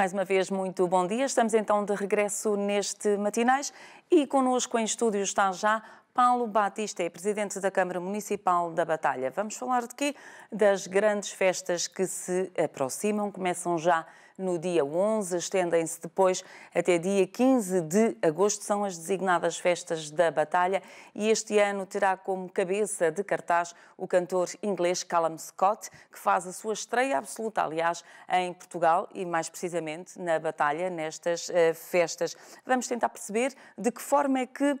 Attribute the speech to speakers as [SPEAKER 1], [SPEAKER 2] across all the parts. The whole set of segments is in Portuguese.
[SPEAKER 1] Mais uma vez, muito bom dia. Estamos então de regresso neste Matinais e connosco em estúdio está já Paulo Batista, é presidente da Câmara Municipal da Batalha. Vamos falar de quê? Das grandes festas que se aproximam, começam já no dia 11, estendem-se depois até dia 15 de agosto, são as designadas festas da Batalha e este ano terá como cabeça de cartaz o cantor inglês Callum Scott, que faz a sua estreia absoluta, aliás, em Portugal e mais precisamente na Batalha, nestas uh, festas. Vamos tentar perceber de que forma é que uh,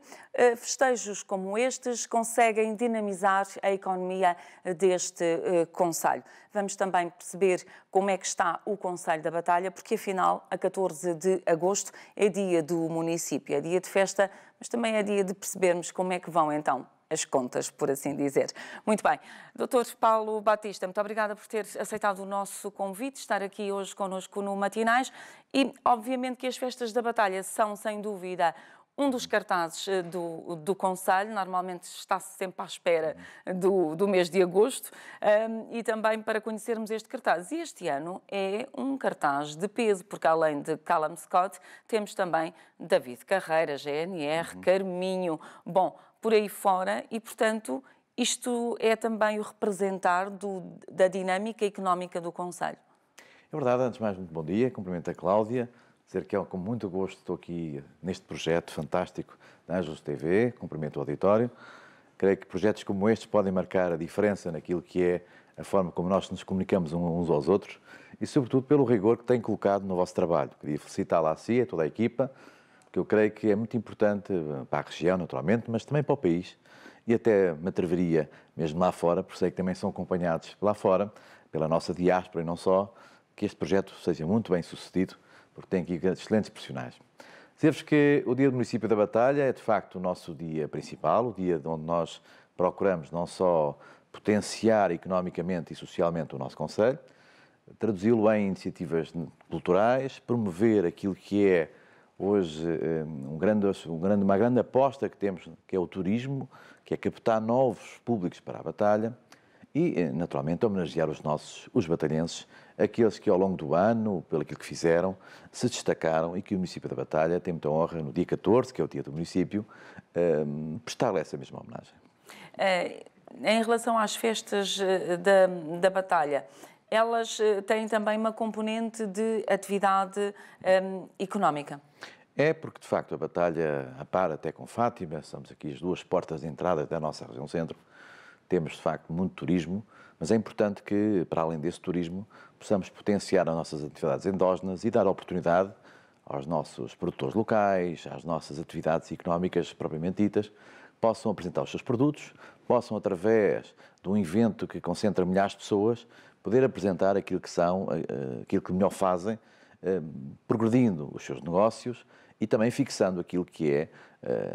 [SPEAKER 1] festejos como estes conseguem dinamizar a economia deste uh, Conselho. Vamos também perceber como é que está o Conselho da Batalha, porque afinal, a 14 de agosto é dia do município, é dia de festa, mas também é dia de percebermos como é que vão então as contas, por assim dizer. Muito bem. Doutor Paulo Batista, muito obrigada por ter aceitado o nosso convite, estar aqui hoje conosco no Matinais e, obviamente, que as festas da Batalha são, sem dúvida, um dos cartazes eh, do, do Conselho, normalmente está-se sempre à espera do, do mês de agosto, um, e também para conhecermos este cartaz. E este ano é um cartaz de peso, porque além de Callum Scott, temos também David Carreira, GNR, uhum. Carminho, bom, por aí fora, e portanto isto é também o representar do, da dinâmica económica do Conselho.
[SPEAKER 2] É verdade, antes de mais, muito bom dia, cumprimento a Cláudia dizer que é com muito gosto estou aqui neste projeto fantástico da Anjos TV, cumprimento o auditório. Creio que projetos como estes podem marcar a diferença naquilo que é a forma como nós nos comunicamos uns aos outros e, sobretudo, pelo rigor que têm colocado no vosso trabalho. Queria felicitá-la a si, a toda a equipa, que eu creio que é muito importante eh, para a região, naturalmente, mas também para o país e até me atreveria, mesmo lá fora, porque sei que também são acompanhados lá fora, pela nossa diáspora e não só, que este projeto seja muito bem sucedido porque tem aqui excelentes profissionais. Dizer-vos que o Dia do Município da Batalha é, de facto, o nosso dia principal, o dia onde nós procuramos não só potenciar economicamente e socialmente o nosso Conselho, traduzi-lo em iniciativas culturais, promover aquilo que é hoje eh, um grande, um grande, uma grande aposta que temos, que é o turismo, que é captar novos públicos para a batalha, e, eh, naturalmente, homenagear os nossos, os batalhenses, aqueles que ao longo do ano, pelo que fizeram, se destacaram e que o município da Batalha tem muita honra, no dia 14, que é o dia do município, um, ehm, prestar-lhe essa mesma homenagem.
[SPEAKER 1] Eh, em relação às festas eh, da, da Batalha, elas têm também uma componente de atividade um, ehm, económica.
[SPEAKER 2] É porque, de facto, a batalha, a par até com Fátima, estamos aqui as duas portas de entrada da nossa região centro, temos de facto muito turismo, mas é importante que, para além desse turismo, possamos potenciar as nossas atividades endógenas e dar oportunidade aos nossos produtores locais, às nossas atividades económicas propriamente ditas, possam apresentar os seus produtos, possam, através de um evento que concentra milhares de pessoas, poder apresentar aquilo que são, eh, eh, aquilo que melhor fazem, eh, progredindo os seus negócios e também fixando aquilo que é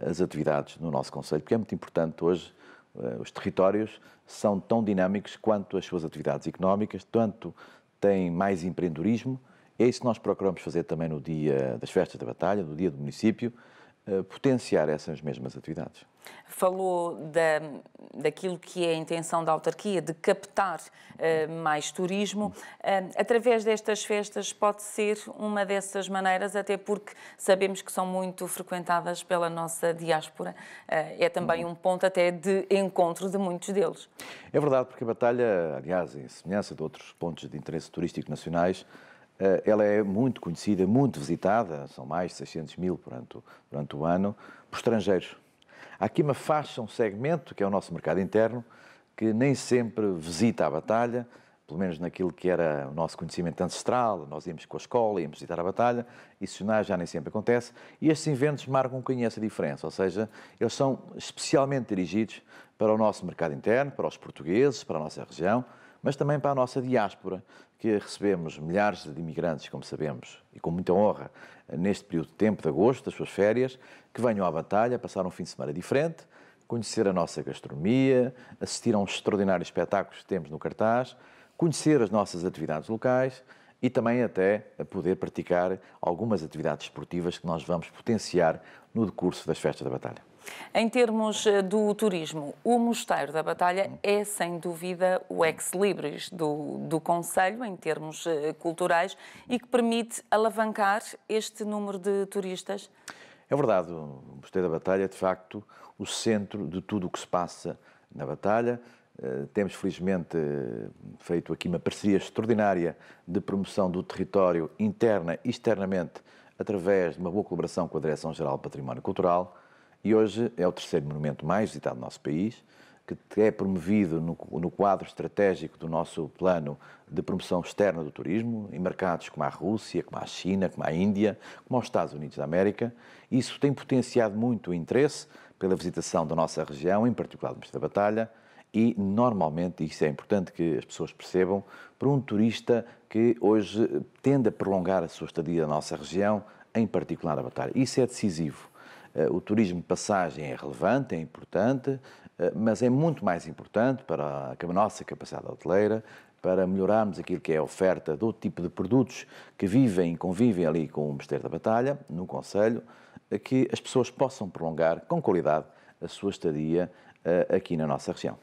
[SPEAKER 2] as atividades no nosso Conselho, porque é muito importante hoje eh, os territórios são tão dinâmicos quanto as suas atividades económicas, tanto têm mais empreendedorismo. É isso que nós procuramos fazer também no dia das festas da batalha, no dia do município, eh, potenciar essas mesmas atividades
[SPEAKER 1] falou da, daquilo que é a intenção da autarquia de captar uh, mais turismo. Uh, através destas festas pode ser uma dessas maneiras, até porque sabemos que são muito frequentadas pela nossa diáspora. Uh, é também um ponto até de encontro de muitos deles.
[SPEAKER 2] É verdade, porque a Batalha, aliás, em semelhança de outros pontos de interesse turístico nacionais, ela é muito conhecida, muito visitada, são mais de 600 mil durante, durante o ano, por estrangeiros Há aqui uma faixa, um segmento, que é o nosso mercado interno, que nem sempre visita a batalha, pelo menos naquilo que era o nosso conhecimento ancestral, nós íamos com a escola, íamos visitar a batalha, isso já nem sempre acontece, e estes eventos marcam um bocadinho essa diferença, ou seja, eles são especialmente dirigidos para o nosso mercado interno, para os portugueses, para a nossa região, mas também para a nossa diáspora, que recebemos milhares de imigrantes, como sabemos, e com muita honra, neste período de tempo de agosto, das suas férias, que venham à batalha, passar um fim de semana diferente, conhecer a nossa gastronomia, assistir a um extraordinário espetáculo que temos no cartaz, conhecer as nossas atividades locais e também até poder praticar algumas atividades esportivas que nós vamos potenciar no decurso das festas da batalha.
[SPEAKER 1] Em termos eh, do turismo, o Mosteiro da Batalha é, sem dúvida, o ex-libris do, do Conselho, em termos eh, culturais, e que permite alavancar este número de turistas?
[SPEAKER 2] É verdade, o Mosteiro da Batalha é, de facto, o centro de tudo o que se passa na Batalha. Eh, temos, felizmente, feito aqui uma parceria extraordinária de promoção do território interna e externamente, através de uma boa colaboração com a Direção-Geral do Património Cultural e hoje é o terceiro monumento mais visitado do nosso país, que é promovido no, no quadro estratégico do nosso plano de promoção externa do turismo, em mercados como a Rússia, como a China, como a Índia, como os Estados Unidos da América. Isso tem potenciado muito o interesse pela visitação da nossa região, em particular do Mestre da Batalha, e normalmente, isso é importante que as pessoas percebam, para um turista que hoje tende a prolongar a sua estadia na nossa região, em particular a Batalha. Isso é decisivo. Eh, o turismo de passagem é relevante, é importante, eh, mas é muito mais importante para a nossa capacidade hoteleira, para melhorarmos aquilo que é a oferta do tipo de produtos que vivem, e convivem ali com o Mosteiro da Batalha, no Conselho, eh, que as pessoas possam prolongar com qualidade a sua estadia aqui na nossa região.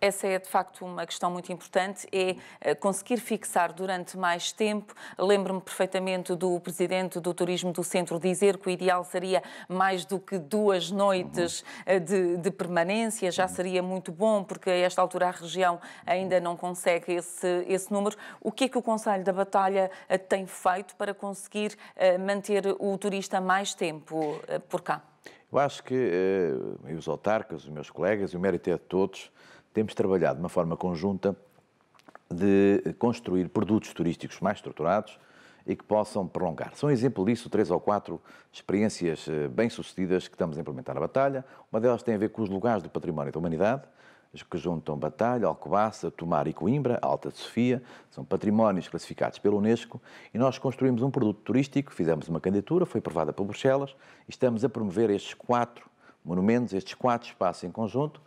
[SPEAKER 1] Essa é de facto uma questão muito importante, é eh, conseguir fixar durante mais tempo. Lembro-me perfeitamente do presidente do Turismo do Centro dizer que o ideal seria mais do que duas noites eh, de, de permanência, já seria muito bom, porque a esta altura a região ainda não consegue esse, esse número. O que é que o Conselho da Batalha eh, tem feito para conseguir manter o turista mais tempo por cá?
[SPEAKER 2] Eu acho que, os autarcas, os meus colegas, e o mérito é de todos, temos trabalhado de uma forma conjunta de construir produtos turísticos mais estruturados e que possam prolongar. São exemplo disso três ou quatro experiências eh, bem-sucedidas que estamos a implementar na Batalha. Uma delas tem a ver com os lugares do património da humanidade, que juntam Batalha, Alcobaça, Tomar e Coimbra, Alta de Sofia, são patrimónios classificados pela Unesco, e nós construímos um produto turístico, fizemos uma candidatura, foi aprovada por Bruxelas, e estamos a promover estes quatro monumentos, estes quatro espaços em conjunto,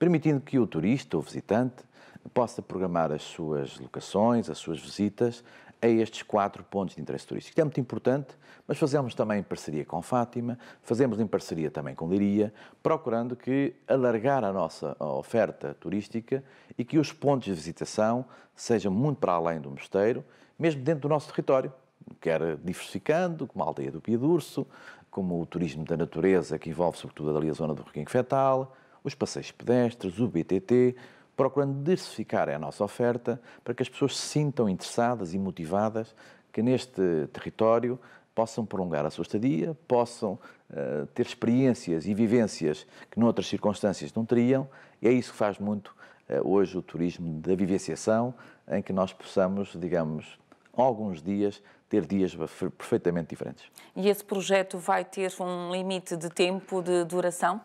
[SPEAKER 2] permitindo que o turista ou visitante possa programar as suas locações, as suas visitas a estes quatro pontos de interesse turístico. Isto é muito importante, mas fazemos também em parceria com Fátima, fazemos em parceria também com Liria, procurando que alargar a nossa oferta turística e que os pontos de visitação sejam muito para além do mosteiro, mesmo dentro do nosso território, quer diversificando, como a aldeia do Pia Durso, como o turismo da natureza, que envolve sobretudo ali a zona do Requinho Fetal, os passeios pedestres, o BTT, procurando diversificar a nossa oferta para que as pessoas se sintam interessadas e motivadas que neste território possam prolongar a sua estadia, possam uh, ter experiências e vivências que noutras circunstâncias não teriam. E é isso que faz muito uh, hoje o turismo da vivenciação, em que nós possamos, digamos, alguns dias ter dias perfeitamente diferentes.
[SPEAKER 1] E esse projeto vai ter um limite de tempo de duração?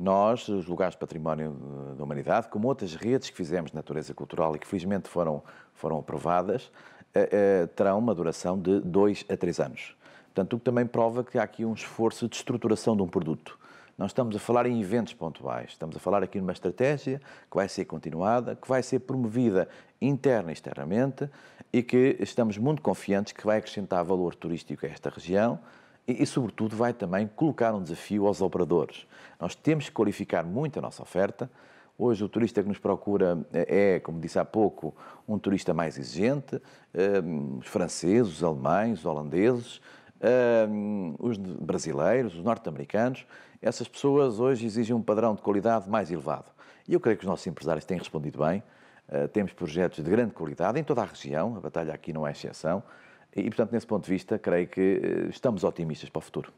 [SPEAKER 2] nós, os lugares de património da humanidade, como outras redes que fizemos de natureza cultural e que felizmente foram, foram aprovadas, eh, eh, terão uma duração de dois a três anos. Portanto, o que também prova que há aqui um esforço de estruturação de um produto. Não estamos a falar em eventos pontuais, estamos a falar aqui numa estratégia que vai ser continuada, que vai ser promovida interna e externamente e que estamos muito confiantes que vai acrescentar valor turístico a esta região, e, e, sobretudo, vai também colocar um desafio aos operadores. Nós temos que qualificar muito a nossa oferta. Hoje, o turista que nos procura eh, é, como disse há pouco, um turista mais exigente. os eh, franceses, os alemães, os holandeses, eh, os brasileiros, os norte-americanos. Essas pessoas hoje exigem um padrão de qualidade mais elevado. E eu creio que os nossos empresários têm respondido bem. temos projetos de grande qualidade em toda a região, a batalha aqui não é exceção. E, portanto, nesse ponto de vista, creio que eh, estamos otimistas para o futuro.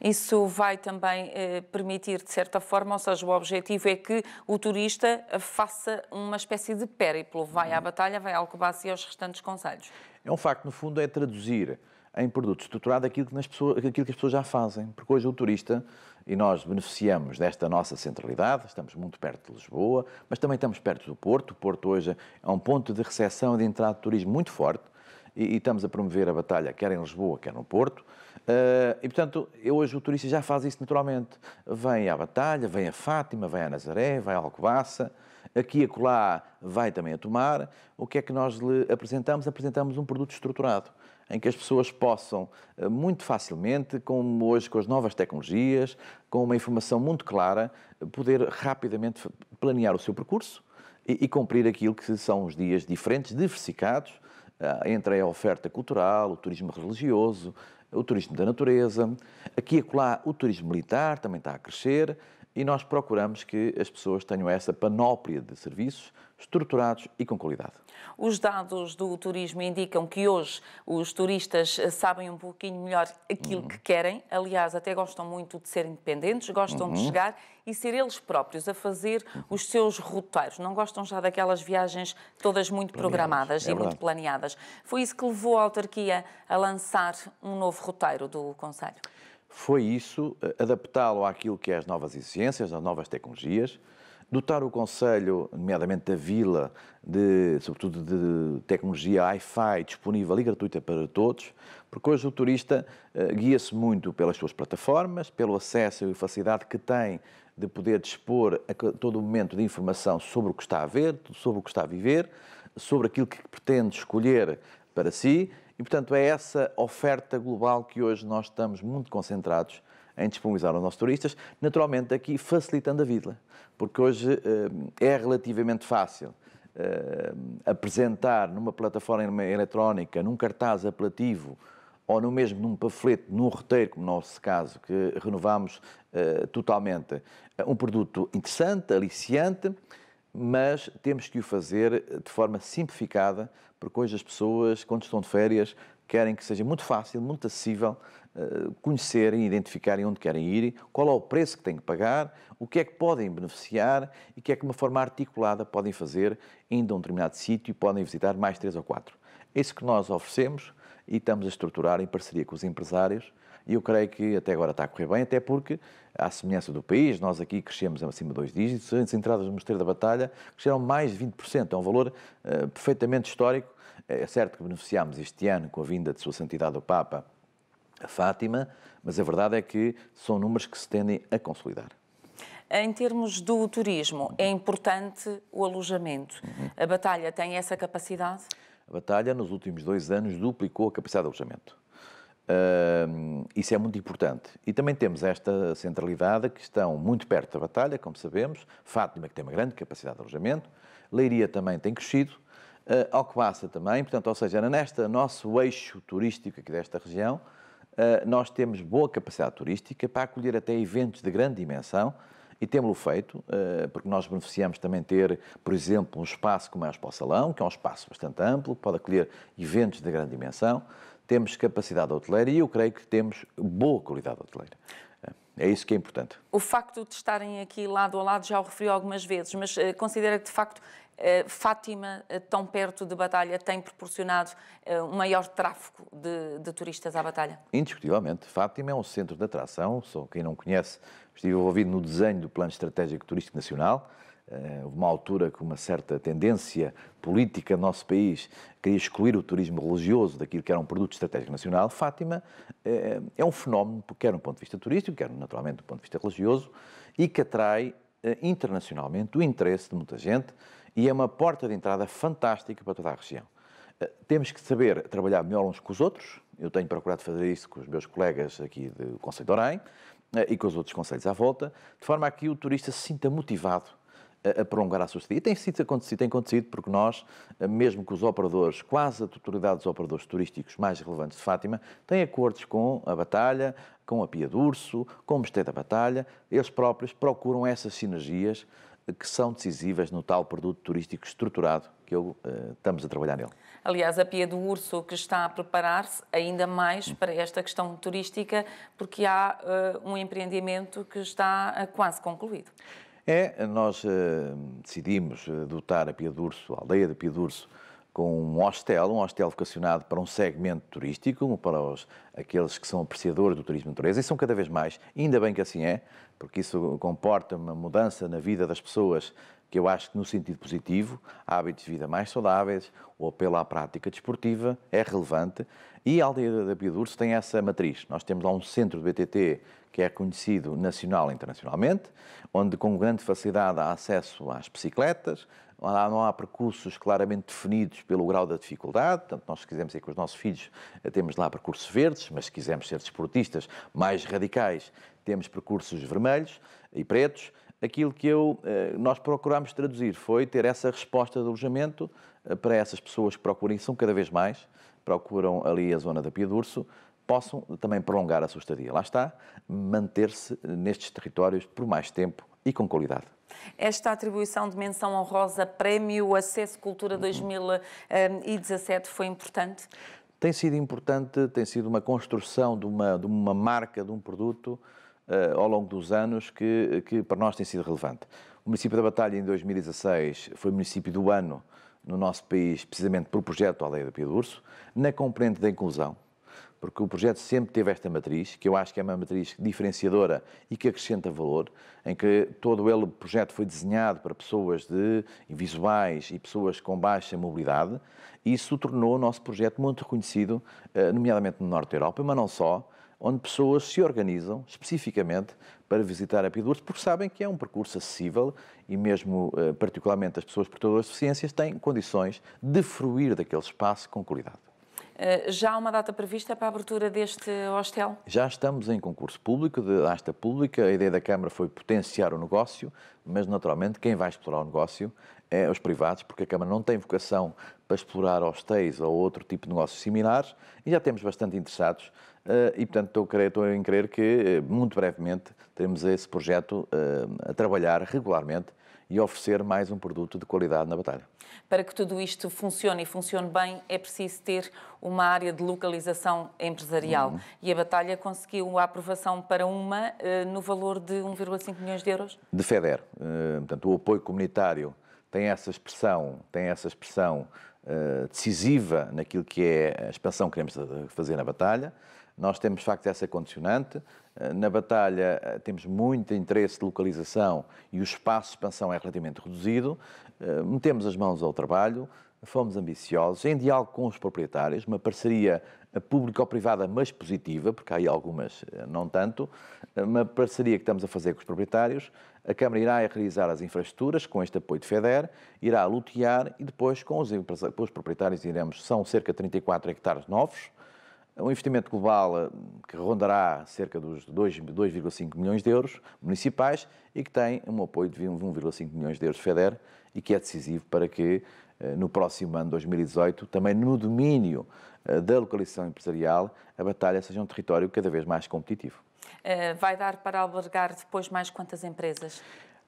[SPEAKER 1] Isso vai também eh, permitir, de certa forma, ou seja, o objetivo é que o turista faça uma espécie de périplo, vai à Batalha, vai ao Alcobaça e aos restantes conselhos.
[SPEAKER 2] É um facto, no fundo, é traduzir em produto estruturado aquilo que, pessoas, aquilo que as pessoas já fazem, porque hoje o turista, e nós beneficiamos desta nossa centralidade, estamos muito perto de Lisboa, mas também estamos perto do Porto, o Porto hoje é um ponto de recepção e de entrada de turismo muito forte, e, e estamos a promover a batalha, quer em Lisboa, quer no Porto. Uh, e portanto, eu, hoje o turista já faz isso naturalmente. Vem à Batalha, vem a Fátima, vem a Nazaré, vai a Alcobaça, aqui e acolá vai também a Tomar. O que é que nós lhe apresentamos? Apresentamos um produto estruturado em que as pessoas possam, eh, muito facilmente, como hoje com as novas tecnologias, com uma informação muito clara, poder rapidamente planear o seu percurso e, e cumprir aquilo que são os dias diferentes, diversificados, ah, entra a oferta cultural, o turismo religioso, o turismo da natureza. Aqui e acolá, o turismo militar também está a crescer e nós procuramos que as pessoas tenham essa panóplia de serviços estruturados e com qualidade.
[SPEAKER 1] Os dados do turismo indicam que hoje os turistas sabem um pouquinho melhor aquilo uhum. que querem. Aliás, até gostam muito de ser independentes, gostam uhum. de chegar e ser eles próprios a fazer uhum. os seus roteiros. Não gostam já daquelas viagens todas muito programadas é e verdade. muito planeadas. Foi isso que levou a autarquia a lançar um novo roteiro do Conselho?
[SPEAKER 2] Foi isso, eh, adaptá-lo àquilo que é as novas exigências, às novas tecnologias dotar o Conselho, nomeadamente da Vila, de, sobretudo de tecnologia Wi-Fi disponível e gratuita para todos, porque hoje o turista eh, guia-se muito pelas suas plataformas, pelo acesso e facilidade que tem de poder dispor a todo momento de informação sobre o que está a ver, sobre o que está a viver, sobre aquilo que pretende escolher para si. E, portanto, é essa oferta global que hoje nós estamos muito concentrados em disponibilizar aos nossos turistas, naturalmente aqui facilitando a vida, porque hoje eh, é relativamente fácil eh, apresentar numa plataforma eletrónica, num cartaz apelativo, ou no mesmo num panfleto, num roteiro, como no nosso caso, que renovámos uh, eh, totalmente, um produto interessante, aliciante, mas temos que o fazer de forma simplificada, porque hoje as pessoas, quando estão de férias, querem que seja muito fácil, muito acessível eh, conhecerem, identificarem onde querem ir, qual é o preço que têm que pagar, o que é que podem beneficiar e o que é que, de uma forma articulada, podem fazer indo a um determinado sítio e podem visitar mais três ou quatro. É isso que nós oferecemos e estamos a estruturar em parceria com os empresários e eu creio que até agora está a correr bem, até porque, à semelhança do país, nós aqui crescemos acima de dois dígitos, as entradas no Mosteiro da Batalha cresceram mais de 20%, é um valor uh, perfeitamente histórico. É certo que beneficiámos este ano com a vinda de Sua Santidade o Papa a Fátima, mas a verdade é que são números que se tendem a consolidar.
[SPEAKER 1] Em termos do turismo, é importante o alojamento. Uhum. A Batalha tem essa capacidade?
[SPEAKER 2] A Batalha, nos últimos dois anos, duplicou a capacidade de alojamento. Uh, isso é muito importante. E também temos esta centralidade que estão muito perto da Batalha, como sabemos, Fátima, que tem uma grande capacidade de alojamento, Leiria também tem crescido, uh, Alcobaça também, portanto, ou seja, neste nosso eixo turístico aqui desta região, eh, nós temos boa capacidade turística para acolher até eventos de grande dimensão e temos-lo feito, eh, porque nós beneficiamos também ter, por exemplo, um espaço como é o Espaço Salão, que é um espaço bastante amplo, pode acolher eventos de grande dimensão, temos capacidade hoteleira e eu creio que temos boa qualidade hoteleira. É isso que é importante.
[SPEAKER 1] O facto de estarem aqui lado a lado já o referi algumas vezes, mas eh, considera que de facto eh, Fátima, eh, tão perto de Batalha, tem proporcionado eh, um maior tráfego de, de turistas à Batalha?
[SPEAKER 2] Indiscutivelmente. Fátima é um centro de atração. Só quem não conhece, estive envolvido no desenho do Plano Estratégico Turístico Nacional. Houve uma altura que uma certa tendência política do nosso país queria excluir o turismo religioso daquilo que era um produto estratégico nacional. Fátima é um fenómeno, quer do ponto de vista turístico, quer naturalmente do ponto de vista religioso, e que atrai eh, internacionalmente o interesse de muita gente e é uma porta de entrada fantástica para toda a região. Eh, temos que saber trabalhar melhor uns com os outros. Eu tenho procurado fazer isso com os meus colegas aqui do Conselho de Orem eh, e com os outros conselhos à volta, de forma a que o turista se sinta motivado a prolongar a sua E tem sido acontecido, tem acontecido porque nós, eh, mesmo com os operadores, quase a totalidade dos operadores turísticos mais relevantes de Fátima, têm acordos com a Batalha, com a Pia do Urso, com o Mosteiro da Batalha, eles próprios procuram essas sinergias eh, que são decisivas no tal produto turístico estruturado que eu, uh, estamos a trabalhar nele.
[SPEAKER 1] Aliás, a Pia do Urso que está a preparar-se ainda mais para esta questão turística, porque há uh, um empreendimento que está uh, quase concluído.
[SPEAKER 2] É, nós uh, decidimos eh, dotar a Pia Durso, a aldeia de Pia Durso, com um hostel, um hostel vocacionado para um segmento turístico, para os, aqueles que são apreciadores do turismo de natureza, e são cada vez mais, ainda bem que assim é, porque isso comporta uma mudança na vida das pessoas que eu acho que no sentido positivo, há hábitos de vida mais saudáveis, o apelo à prática desportiva é relevante e a aldeia da Pia tem essa matriz. Nós temos lá um centro de BTT que é conhecido nacional e internacionalmente, onde com grande facilidade há acesso às bicicletas, não há percursos claramente definidos pelo grau da dificuldade, portanto, nós se quisermos ir com os nossos filhos, eh, temos lá percursos verdes, mas se quisermos ser desportistas mais radicais, temos percursos vermelhos e pretos, aquilo que eu, eh, nós procurámos traduzir foi ter essa resposta de alojamento eh, para essas pessoas que procuram, e são cada vez mais, procuram ali a zona da Pia do Urso, possam também prolongar a sua estadia. Lá está, manter-se nestes territórios por mais tempo e com qualidade.
[SPEAKER 1] Esta atribuição de menção honrosa Prémio Acesso Cultura 2017 uhum. eh, foi importante?
[SPEAKER 2] Tem sido importante, tem sido uma construção de uma, de uma marca, de um produto eh, ao longo dos anos que, que para nós tem sido relevante. O município da Batalha, em 2016, foi município do ano no nosso país, precisamente por projeto Aldeia do Pia do Urso, na componente da inclusão, porque o projeto sempre teve esta matriz, que eu acho que é uma matriz diferenciadora e que acrescenta valor, em que todo ele, o projeto foi desenhado para pessoas de, visuais e pessoas com baixa mobilidade, e isso tornou o nosso projeto muito reconhecido, eh, nomeadamente no Norte da Europa, mas não só, onde pessoas se organizam especificamente para visitar a Pedurso, porque sabem que é um percurso acessível e mesmo eh, particularmente as pessoas portadoras de deficiências têm condições de fruir daquele espaço com qualidade.
[SPEAKER 1] Eh, já há uma data prevista para a abertura deste hostel?
[SPEAKER 2] Já estamos em concurso público, de asta pública. A ideia da Câmara foi potenciar o negócio, mas naturalmente quem vai explorar o negócio é os privados, porque a Câmara não tem vocação para explorar hostéis ou outro tipo de negócios similares e já temos bastante interessados eh, e, portanto, estou, creio, estou em crer que eh, muito brevemente teremos esse projeto eh, a trabalhar regularmente e oferecer mais um produto de qualidade na batalha.
[SPEAKER 1] Para que tudo isto funcione e funcione bem, é preciso ter uma área de localização empresarial. Hum. E a Batalha conseguiu a aprovação para uma no valor de 1,5 milhões de euros?
[SPEAKER 2] De FEDER. Portanto, o apoio comunitário tem essa expressão, tem essa expressão decisiva naquilo que é a expansão que queremos fazer na Batalha. Nós temos, de facto, essa condicionante. Eh, na batalha eh, temos muito interesse de localização e o espaço de expansão é relativamente reduzido. Eh, metemos as mãos ao trabalho, fomos ambiciosos, em diálogo com os proprietários, uma parceria público-privada, mas positiva, porque há aí algumas não tanto, uma parceria que estamos a fazer com os proprietários. A Câmara irá realizar as infraestruturas com este apoio de FEDER, irá lutear e depois com os, com os proprietários iremos, são cerca de 34 hectares novos, é um investimento global que rondará cerca dos 2,5 milhões de euros municipais e que tem um apoio de 1,5 milhões de euros FEDER e que é decisivo para que eh, no próximo ano 2018, também no domínio eh, da localização empresarial, a batalha seja um território cada vez mais competitivo.
[SPEAKER 1] Eh, vai dar para albergar depois mais quantas empresas?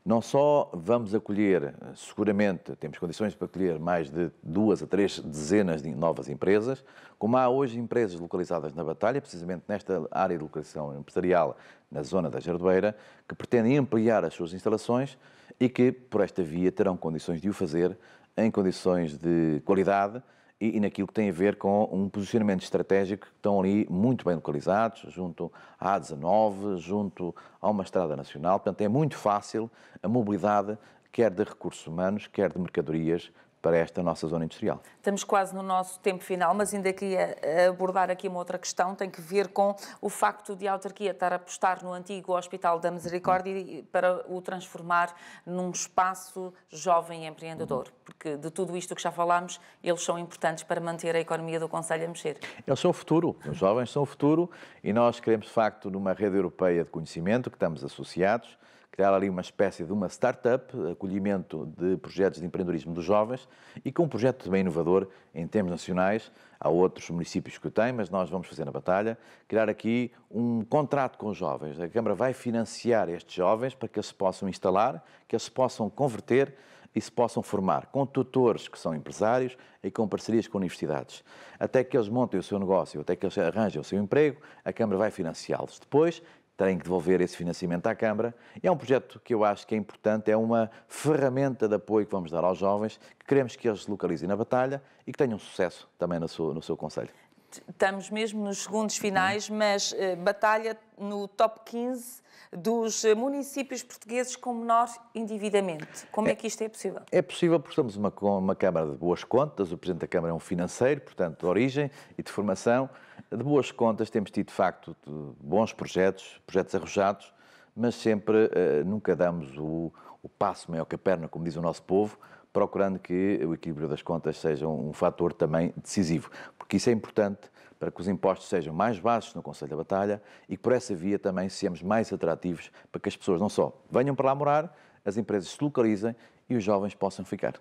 [SPEAKER 2] Não só vamos acolher, seguramente, temos condições para acolher mais de duas a três dezenas de novas empresas, como há hoje empresas localizadas na Batalha, precisamente nesta área de locação empresarial, na zona da Jardoeira, que pretendem ampliar as suas instalações e que, por esta via, terão condições de o fazer em condições de qualidade e, e, naquilo que tem a ver com um posicionamento estratégico que estão ali muito bem localizados, junto à A19, junto a uma estrada nacional. Portanto, é muito fácil a mobilidade, quer de recursos humanos, quer de mercadorias, para esta nossa zona industrial.
[SPEAKER 1] Estamos quase no nosso tempo final, mas ainda queria eh, abordar aqui uma outra questão, tem que ver com o facto de a autarquia estar a apostar no antigo Hospital da Misericórdia para o transformar num espaço jovem empreendedor, uhum. porque de tudo isto que já falámos, eles são importantes para manter a economia do Conselho a mexer.
[SPEAKER 2] Eles são o futuro, os jovens são o futuro e nós queremos, de facto, numa rede europeia de conhecimento, que estamos associados, criar ali uma espécie de uma startup, acolhimento de projetos de empreendedorismo dos jovens e com um projeto também inovador em termos nacionais. Há outros municípios que o têm, mas nós vamos fazer na batalha, criar aqui um contrato com os jovens. A Câmara vai financiar estes jovens para que eles se possam instalar, que eles se possam converter e se possam formar com tutores que são empresários e com parcerias com universidades. Até que eles montem o seu negócio, até que eles arranjem o seu emprego, a Câmara vai financiá-los. Depois, têm que devolver esse financiamento à Câmara. E é um projeto que eu acho que é importante, é uma ferramenta de apoio que vamos dar aos jovens, que queremos que eles se localizem na batalha e que tenham sucesso também no seu, no seu Conselho.
[SPEAKER 1] Estamos mesmo nos segundos finais, mas eh, batalha no top 15 dos eh, municípios portugueses com menor endividamento. Como é, é que isto é possível?
[SPEAKER 2] É possível porque somos uma, uma Câmara de boas contas, o Presidente da Câmara é um financeiro, portanto, de origem e de formação. De boas contas, temos tido, de facto, bons projetos, projetos arrojados, mas sempre, uh, nunca damos o, o passo maior que a perna, como diz o nosso povo, procurando que o equilíbrio das contas seja um, um fator também decisivo, porque isso é importante para que os impostos sejam mais baixos no Conselho da Batalha e que por essa via também sejamos mais atrativos para que as pessoas não só venham para lá morar, as empresas se localizem e os jovens possam ficar.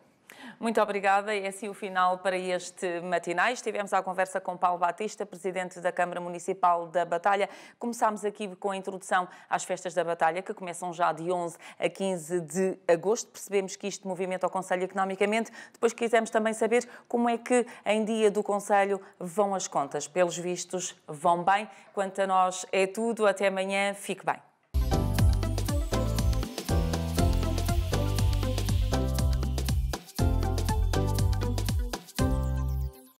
[SPEAKER 1] Muito obrigada. E é assim o final para este matinais. Estivemos à conversa com Paulo Batista, presidente da Câmara Municipal da Batalha. Começámos aqui com a introdução às festas da Batalha, que começam já de 11 a 15 de agosto. Percebemos que isto movimenta o Conselho economicamente. Depois quisemos também saber como é que, em dia do Conselho, vão as contas. Pelos vistos, vão bem. Quanto a nós, é tudo. Até amanhã. Fique bem.